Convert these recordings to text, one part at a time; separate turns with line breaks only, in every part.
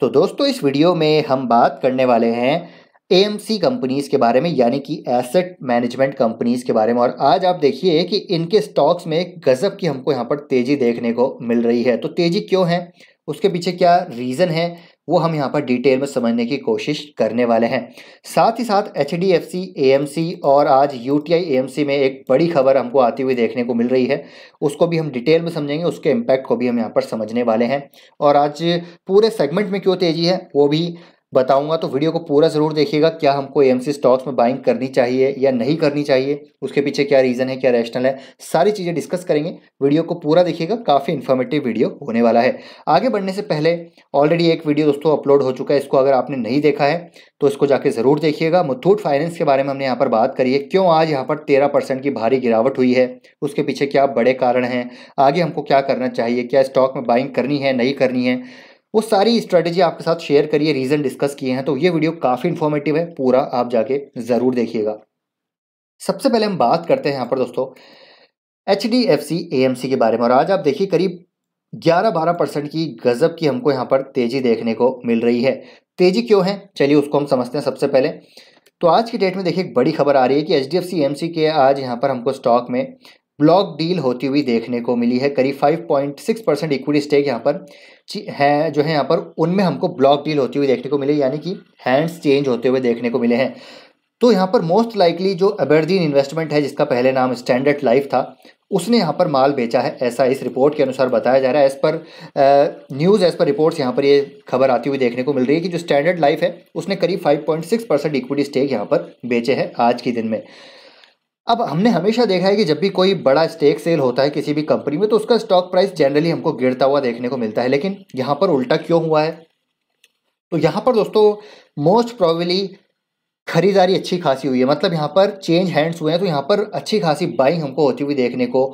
तो दोस्तों इस वीडियो में हम बात करने वाले हैं एएमसी कंपनीज़ के बारे में यानी कि एसेट मैनेजमेंट कंपनीज़ के बारे में और आज आप देखिए कि इनके स्टॉक्स में गज़ब की हमको यहाँ पर तेज़ी देखने को मिल रही है तो तेज़ी क्यों है उसके पीछे क्या रीज़न है वो हम यहाँ पर डिटेल में समझने की कोशिश करने वाले हैं साथ ही साथ H D F C A M C और आज U T I A M C में एक बड़ी खबर हमको आती हुई देखने को मिल रही है उसको भी हम डिटेल में समझेंगे उसके इम्पैक्ट को भी हम यहाँ पर समझने वाले हैं और आज पूरे सेगमेंट में क्यों तेज़ी है वो भी बताऊंगा तो वीडियो को पूरा ज़रूर देखिएगा क्या हमको एएमसी स्टॉक्स में बाइंग करनी चाहिए या नहीं करनी चाहिए उसके पीछे क्या रीज़न है क्या रैशनल है सारी चीज़ें डिस्कस करेंगे वीडियो को पूरा देखिएगा काफ़ी इन्फॉर्मेटिव वीडियो होने वाला है आगे बढ़ने से पहले ऑलरेडी एक वीडियो दोस्तों अपलोड हो चुका है इसको अगर आपने नहीं देखा है तो इसको जाके ज़रूर देखिएगा मुथूट फाइनेंस के बारे में हमने यहाँ पर बात करी है क्यों आज यहाँ पर तेरह की भारी गिरावट हुई है उसके पीछे क्या बड़े कारण हैं आगे हमको क्या करना चाहिए क्या स्टॉक में बाइंग करनी है नहीं करनी है वो सारी स्ट्रेटेजी आपके साथ शेयर करिए रीज़न डिस्कस किए हैं तो ये वीडियो काफ़ी इन्फॉर्मेटिव है पूरा आप जाके ज़रूर देखिएगा सबसे पहले हम बात करते हैं यहाँ पर दोस्तों H D F C A M C के बारे में और आज आप देखिए करीब 11-12 परसेंट की गज़ब की हमको यहाँ पर तेज़ी देखने को मिल रही है तेज़ी क्यों है चलिए उसको हम समझते हैं सबसे पहले तो आज की डेट में देखिए एक बड़ी खबर आ रही है कि H D F C M C के आज यहाँ पर हमको स्टॉक में ब्लॉक डील होती हुई देखने को मिली है करीब 5.6 परसेंट इक्विटी स्टेक यहाँ पर हैं जो है यहाँ पर उनमें हमको ब्लॉक डील होती हुई देखने को मिले यानी कि हैंड्स चेंज होते हुए देखने को मिले हैं तो यहाँ पर मोस्ट लाइकली जो अबरदीन इन्वेस्टमेंट है जिसका पहले नाम स्टैंडर्ड लाइफ था उसने यहाँ पर माल बेचा है ऐसा इस रिपोर्ट के अनुसार बताया जा रहा है as per news as per reports यहाँ पर ये खबर आती हुई देखने को मिल रही है कि जो स्टैंडर्ड लाइफ है उसने करीब 5.6 परसेंट इक्विटी स्टेक यहाँ पर बेचे हैं आज के दिन में अब हमने हमेशा देखा है कि जब भी कोई बड़ा स्टेक सेल होता है किसी भी कंपनी में तो उसका स्टॉक प्राइस जनरली हमको गिरता हुआ देखने को मिलता है लेकिन यहाँ पर उल्टा क्यों हुआ है तो यहाँ पर दोस्तों मोस्ट प्रॉबली खरीदारी अच्छी खासी हुई है मतलब यहाँ पर चेंज हैंड्स हुए हैं तो यहाँ पर अच्छी खासी बाइंग हमको होती हुई देखने को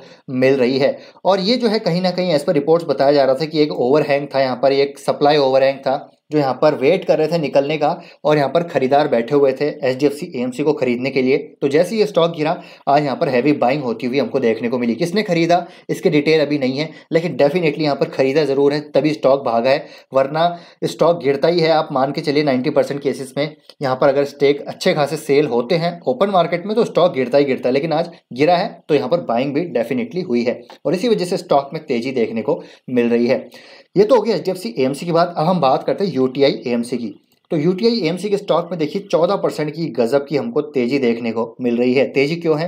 मिल रही है और ये जो है कहीं ना कहीं एज पर रिपोर्ट्स बताया जा रहा था कि एक ओवरहैंग था यहाँ पर एक सप्लाई ओवरहैंग था जो यहाँ पर वेट कर रहे थे निकलने का और यहाँ पर खरीदार बैठे हुए थे H D F C M C को खरीदने के लिए तो जैसे ये स्टॉक गिरा आज यहाँ पर हैवी बाइंग होती हुई हमको देखने को मिली किसने खरीदा इसकी डिटेल अभी नहीं है लेकिन डेफिनेटली यहाँ पर खरीदा ज़रूर है तभी स्टॉक भागा है वरना स्टॉक गिरता ही है आप मान के चलिए नाइन्टी परसेंट केसेस में यहाँ पर अगर स्टेक अच्छे खासे सेल होते हैं ओपन मार्केट में तो स्टॉक गिरता ही गिरता है लेकिन आज गिरा है तो यहाँ पर बाइंग भी डेफिनेटली हुई है और इसी वजह से स्टॉक में तेज़ी देखने को मिल रही है ये तो हो गया H D F C M C की बात अब हम बात करते हैं U T I M C की तो U T I M C के स्टॉक में देखिए चौदह परसेंट की गजब की हमको तेजी देखने को मिल रही है तेजी क्यों है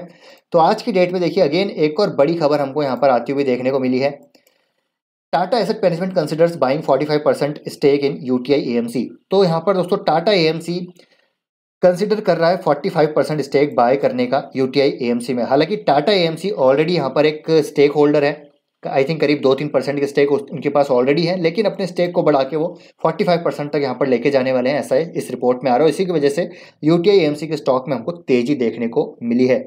तो आज की डेट में देखिए अगेन एक और बड़ी खबर हमको यहाँ पर आती हुई देखने को मिली है Tata asset management considers buying 45 percent stake in U T I M C तो यहाँ पर दोस्तों Tata A M C consider कर रहा है फोर्टी परसेंट स्टेक बाय करने का U T I A M C में हालांकि Tata A M C already यहाँ पर एक स्टेक होल्डर है आई थिंक करीब दो तीन परसेंट के स्टेक उनके पास ऑलरेडी है लेकिन अपने स्टेक को बढ़ा के वो फोर्टी फाइव परसेंट तक यहाँ पर लेके जाने वाले हैं ऐसा है, इस रिपोर्ट में आ रहा है इसी की वजह से यू टी के स्टॉक में हमको तेजी देखने को मिली है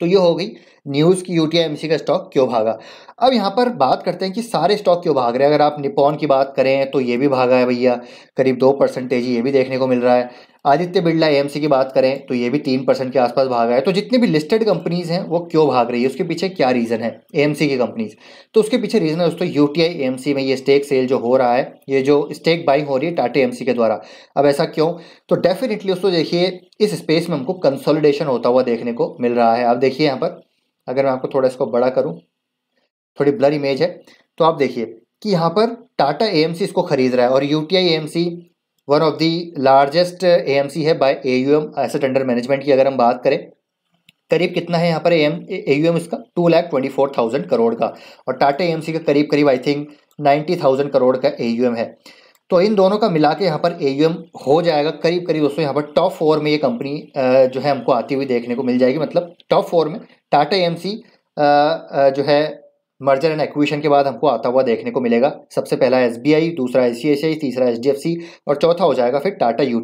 तो ये हो गई न्यूज़ की यू टी का स्टॉक क्यों भागा अब यहाँ पर बात करते हैं कि सारे स्टॉक क्यों भाग रहे हैं अगर आप निपॉन की बात करें तो ये भी भागा है भैया करीब दो परसेंट तेजी ये भी देखने को मिल रहा है आदित्य बिरला एएमसी की बात करें तो ये भी तीन परसेंट के आसपास भाग रहा है तो जितनी भी लिस्टेड कंपनीज हैं वो क्यों भाग रही है उसके पीछे क्या रीज़न है एएमसी की कंपनीज तो उसके पीछे रीज़न है दोस्तों यू टी में ये स्टेक सेल जो हो रहा है ये जो स्टेक बाइंग हो रही है टाटा एम के द्वारा अब ऐसा क्यों तो डेफिनेटली दोस्तों देखिए इस स्पेस में हमको कंसोलिडेशन होता हुआ देखने को मिल रहा है आप देखिए यहाँ पर अगर मैं आपको थोड़ा इसको बड़ा करूँ थोड़ी ब्लर इमेज है तो आप देखिए कि यहाँ पर टाटा ए इसको खरीद रहा है और U T one of the largest सी है by M asset under management की अगर हम बात करें करीब कितना है यहाँ पर एम ए यू एम इसका two lakh twenty four thousand crore का और टाटा सी का करीब करीब I think ninety thousand crore का ए यू एम है तो इन दोनों का मिला के यहाँ पर ए यू एम हो जाएगा करीब करीब दोस्तों यहाँ पर टॉप फोर में ये कंपनी जो है हमको आती हुई देखने को मिल जाएगी मतलब टॉप फोर में टाटा एम जो है मर्जर एंड एक्विशन के बाद हमको आता हुआ देखने को मिलेगा सबसे पहला एस दूसरा एस तीसरा एच और चौथा हो जाएगा फिर टाटा यू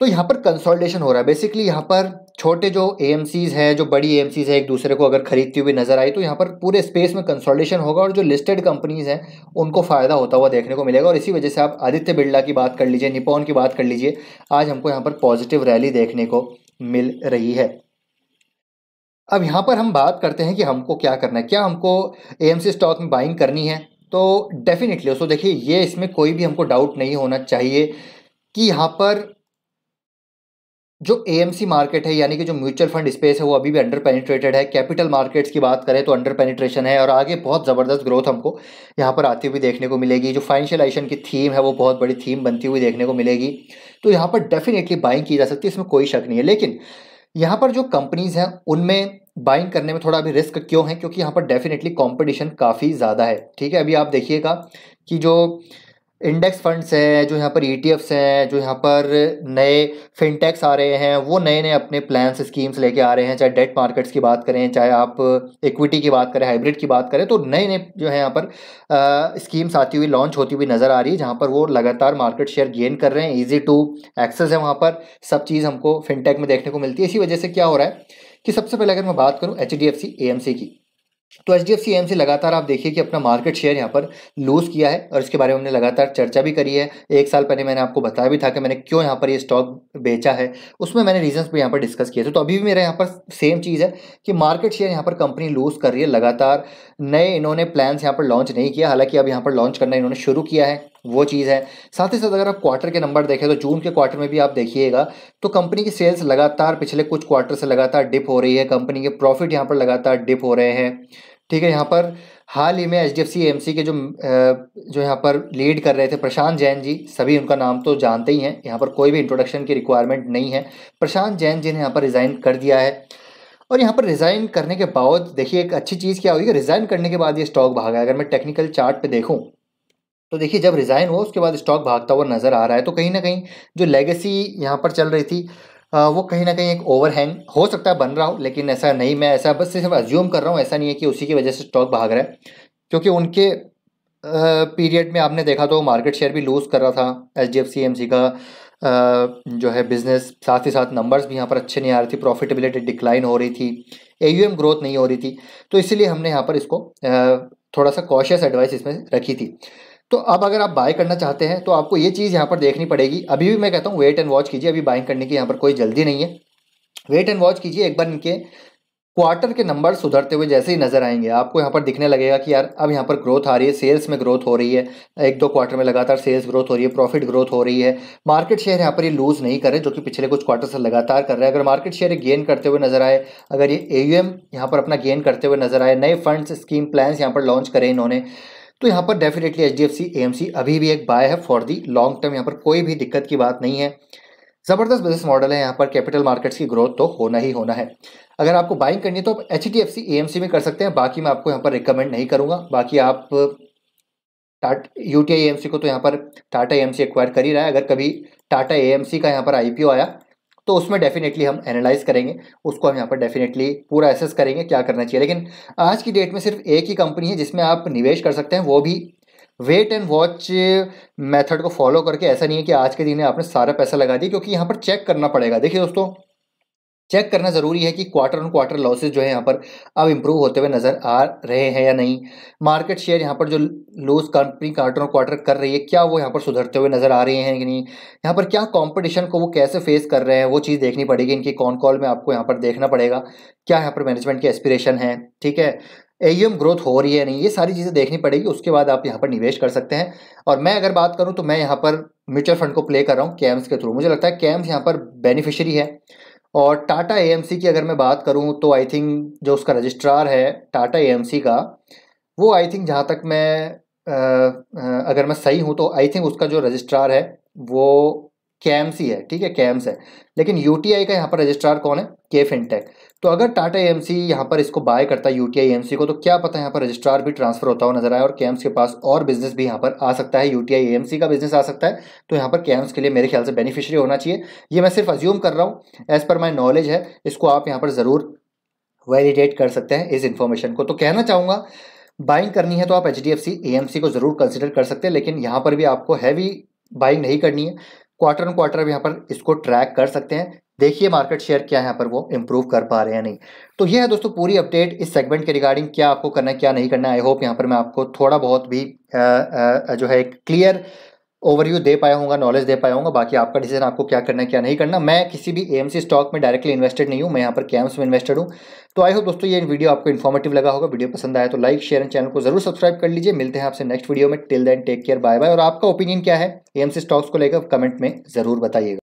तो यहाँ पर कंसोल्टेशन हो रहा है बेसिकली यहाँ पर छोटे जो ए हैं जो बड़ी ए हैं एक दूसरे को अगर खरीदती हुई नजर आई तो यहाँ पर पूरे स्पेस में कंसोल्टेशन होगा और जो लिस्टेड कंपनीज हैं उनको फ़ायदा होता हुआ देखने को मिलेगा और इसी वजह से आप आदित्य बिरला की बात कर लीजिए निपॉन की बात कर लीजिए आज हमको यहाँ पर पॉजिटिव रैली देखने को मिल रही है अब यहाँ पर हम बात करते हैं कि हमको क्या करना है क्या हमको ए स्टॉक में बाइंग करनी है तो डेफिनेटली उसको देखिए ये इसमें कोई भी हमको डाउट नहीं होना चाहिए कि यहाँ पर जो ए मार्केट है यानी कि जो म्यूचुअल फंड स्पेस है वो अभी भी अंडर पेनिट्रेटेड है कैपिटल मार्केट्स की बात करें तो अंडर पेनिट्रेशन है और आगे बहुत ज़बरदस्त ग्रोथ हमको यहाँ पर आती हुई देखने को मिलेगी जो फाइनेंशियलाइजेशन की थीम है वो बहुत बड़ी थीम बनती हुई देखने को मिलेगी तो यहाँ पर डेफिनेटली बाइंग की जा सकती है इसमें कोई शक नहीं है लेकिन यहाँ पर जो कंपनीज़ हैं उनमें बाइंग करने में थोड़ा अभी रिस्क क्यों है क्योंकि यहाँ पर डेफिनेटली कंपटीशन काफ़ी ज़्यादा है ठीक है अभी आप देखिएगा कि जो इंडेक्स फंड्स हैं जो यहाँ पर ई e हैं जो यहाँ पर नए फिनटेक्स आ रहे हैं वो नए नए अपने प्लान्स स्कीम्स लेके आ रहे हैं चाहे डेट मार्केट्स की बात करें चाहे आप इक्विटी की बात करें हाइब्रिड की बात करें तो नए नए जो है यहाँ पर आ, स्कीम्स आती हुई लॉन्च होती हुई नज़र आ रही है जहाँ पर वो लगातार मार्केट शेयर गेन कर रहे हैं ईजी टू एक्सेस है वहाँ पर सब चीज़ हमको फिनटेक में देखने को मिलती है इसी वजह से क्या हो रहा है कि सबसे पहले अगर मैं बात करूँ H D F C M C की तो H D F C M से लगातार आप देखिए कि अपना मार्केट शेयर यहाँ पर लूज़ किया है और इसके बारे में हमने लगातार चर्चा भी करी है एक साल पहले मैंने आपको बताया भी था कि मैंने क्यों यहाँ पर ये यह स्टॉक बेचा है उसमें मैंने रीजंस भी यहाँ पर डिस्कस किए थे तो अभी भी मेरा यहाँ पर सेम चीज़ है कि मार्केट शेयर यहाँ पर कंपनी लूज़ कर रही है लगातार नए इन्होंने प्लान्स यहाँ पर लॉन्च नहीं किया हालांकि अब यहाँ पर लॉन्च करना इन्होंने शुरू किया है वो चीज़ है साथ ही साथ अगर आप क्वार्टर के नंबर देखें तो जून के क्वार्टर में भी आप देखिएगा तो कंपनी की सेल्स लगातार पिछले कुछ क्वार्टर से लगातार डिप हो रही है कंपनी के प्रॉफिट यहाँ पर लगातार डिप हो रहे हैं ठीक है यहाँ पर हाल ही में H D F C M C के जो जो यहाँ पर लीड कर रहे थे प्रशांत जैन जी सभी उनका नाम तो जानते ही हैं यहाँ पर कोई भी इंट्रोडक्शन की रिक्वायरमेंट नहीं है प्रशांत जैन जी ने यहाँ पर रिज़ाइन कर दिया है और यहाँ पर रिज़ाइन करने के बावजूद देखिए एक अच्छी चीज़ क्या होगी कि रिज़ाइन करने के बाद ये स्टॉक भागा अगर मैं टेक्निकल चार्ट देखूँ तो देखिए जब रिज़ाइन हुआ उसके बाद स्टॉक भागता हुआ नज़र आ रहा है तो कहीं ना कहीं जो लेगेसी यहाँ पर चल रही थी वो कहीं ना कहीं एक ओवरहैंग हो सकता है बन रहा हो लेकिन ऐसा नहीं मैं ऐसा बस सिर्फ अज्यूम कर रहा हूँ ऐसा नहीं है कि उसी की वजह से स्टॉक भाग रहा है क्योंकि उनके पीरियड में आपने देखा तो मार्केट शेयर भी लूज़ कर रहा था H D F C M C का जो है बिज़नेस साथ ही साथ नंबर्स भी यहाँ पर अच्छे नहीं आ रहे थे प्रॉफिटेबिलिटी डिक्लाइन हो रही थी ए ग्रोथ नहीं हो रही थी तो इसीलिए हमने यहाँ पर इसको थोड़ा सा कॉशियस एडवाइस इसमें रखी थी तो अब अगर आप बाय करना चाहते हैं तो आपको ये चीज़ यहाँ पर देखनी पड़ेगी अभी भी मैं कहता हूँ वेट एंड वॉच कीजिए अभी बाइंग करने की यहाँ पर कोई जल्दी नहीं है वेट एंड वॉच कीजिए एक बार इनके क्वार्टर के नंबर सुधरते हुए जैसे ही नजर आएंगे आपको यहाँ पर दिखने लगेगा कि यार अब यहाँ पर ग्रोथ आ रही है सेल्स में ग्रोथ हो रही है एक दो क्वार्टर में लगातार सेल्स ग्रोथ हो रही है प्रॉफिट ग्रोथ हो रही है मार्केट शेयर यहाँ पर ये लूज नहीं करे जो कि पिछले कुछ क्वार्टर से लगातार कर रहे हैं अगर मार्केट शेयर गेन करते हुए नजर आए अगर ये ए यू यहाँ पर अपना गेन करते हुए नजर आए नए फंड्स स्कीम प्लान्स यहाँ पर लॉन्च करें इन्होंने तो यहाँ पर definitely H D F C M C अभी भी एक बाय है फॉर दी लॉन्ग टर्म यहाँ पर कोई भी दिक्कत की बात नहीं है ज़बरदस्त बिजनेस मॉडल है यहाँ पर कैपिटल मार्केट्स की ग्रोथ तो होना ही होना है अगर आपको बाइंग करनी है तो आप H D F C A M C में कर सकते हैं बाकी मैं आपको यहाँ पर रिकमेंड नहीं करूँगा बाकी आप टाट U T I M C को तो यहाँ पर Tata A M C acquire कर ही रहा है अगर कभी टाटा ए एम सी का यहाँ पर आई पी ओ आया तो उसमें डेफिनेटली हम एनालाइज करेंगे उसको हम यहाँ पर डेफिनेटली पूरा एसेस करेंगे क्या करना चाहिए लेकिन आज की डेट में सिर्फ एक ही कंपनी है जिसमें आप निवेश कर सकते हैं वो भी वेट एंड वॉच मेथड को फॉलो करके ऐसा नहीं है कि आज के दिन आपने सारा पैसा लगा दिया क्योंकि यहाँ पर चेक करना पड़ेगा देखिए दोस्तों चेक करना ज़रूरी है कि क्वार्टर ऑन क्वार्टर लॉसेज जो है यहाँ पर अब इम्प्रूव होते हुए नज़र आ रहे हैं या नहीं मार्केट शेयर यहाँ पर जो lose company quarter on quarter कर रही है क्या वो यहाँ पर सुधरते हुए नज़र आ रहे हैं कि नहीं यहाँ पर क्या कंपटीशन को वो कैसे फेस कर रहे हैं वो चीज़ देखनी पड़ेगी इनकी कॉन कॉल में आपको यहाँ पर देखना पड़ेगा क्या यहाँ पर मैनेजमेंट की एस्पिरेशन है ठीक है एम ग्रोथ हो रही है नहीं ये सारी चीज़ें देखनी पड़ेगी उसके बाद आप यहाँ पर निवेश कर सकते हैं और मैं अगर बात करूँ तो मैं यहाँ पर म्यूचुअल फंड को प्ले कर रहा हूँ कैम्स के थ्रू मुझे लगता है कैम्स यहाँ पर बेनिफिशियरी है और टाटा ए की अगर मैं बात करूँ तो आई थिंक जो उसका रजिस्ट्रार है टाटा ए का वो आई थिंक जहाँ तक मैं आ, अगर मैं सही हूँ तो आई थिंक उसका जो रजिस्ट्रार है वो कैम्स ही है ठीक है कैम्स है लेकिन यूटीआई का यहाँ पर रजिस्ट्रार कौन है के फिनटेक तो अगर टाटा एम सी यहाँ पर इसको बाय करता है U T I M C को तो क्या पता है यहाँ पर रजिस्ट्रार भी ट्रांसफर होता हुआ नजर आया और कैम्स के पास और बिजनेस भी यहाँ पर आ सकता है U T I M C का बिजनेस आ सकता है तो यहाँ पर कैम्स के लिए मेरे ख्याल से बेनिफिशियरी होना चाहिए ये मैं सिर्फ अज्यूम कर रहा हूँ एज पर माई नॉलेज है इसको आप यहाँ पर ज़रूर वैलिडेट कर सकते हैं इस इन्फॉर्मेशन को तो कहना चाहूँगा बाइंग करनी है तो आप H D F C A M C को ज़रूर कंसिडर कर सकते हैं लेकिन यहाँ पर भी आपको हैवी बाइंग नहीं करनी है क्वार्टर ऑन क्वार्टर यहाँ पर इसको ट्रैक कर सकते हैं देखिए मार्केट शेयर क्या यहाँ पर वो इम्प्रूव कर पा रहे हैं नहीं तो ये है दोस्तों पूरी अपडेट इस सेगमेंट के रिगार्डिंग क्या आपको करना है क्या नहीं करना है आई होप यहाँ पर मैं आपको थोड़ा बहुत भी आ, आ, जो है एक क्लियर ओवरव्यू दे पाया हूँ नॉलेज दे पाया हूँ बाकी आपका डिसीजन आपको क्या करना है क्या नहीं करना मैं किसी भी ए स्टॉक में डायरेक्टली इन्वेस्टेड नहीं हूँ मैं यहाँ पर कैम्स में इन्वेस्टेड हूँ तो आई होप दोस्तों ये वीडियो आपको इन्फॉर्मेटिव लगा होगा वीडियो पसंद आया तो लाइक शेयर एंड चैनल को जरूर सब्सक्राइब कर लीजिए मिलते हैं आपसे नेक्स्ट वीडियो में till then take care bye bye और आपका ओपिनियन क्या है ए स्टॉक्स को लेकर कमेंट में जरूर बताइएगा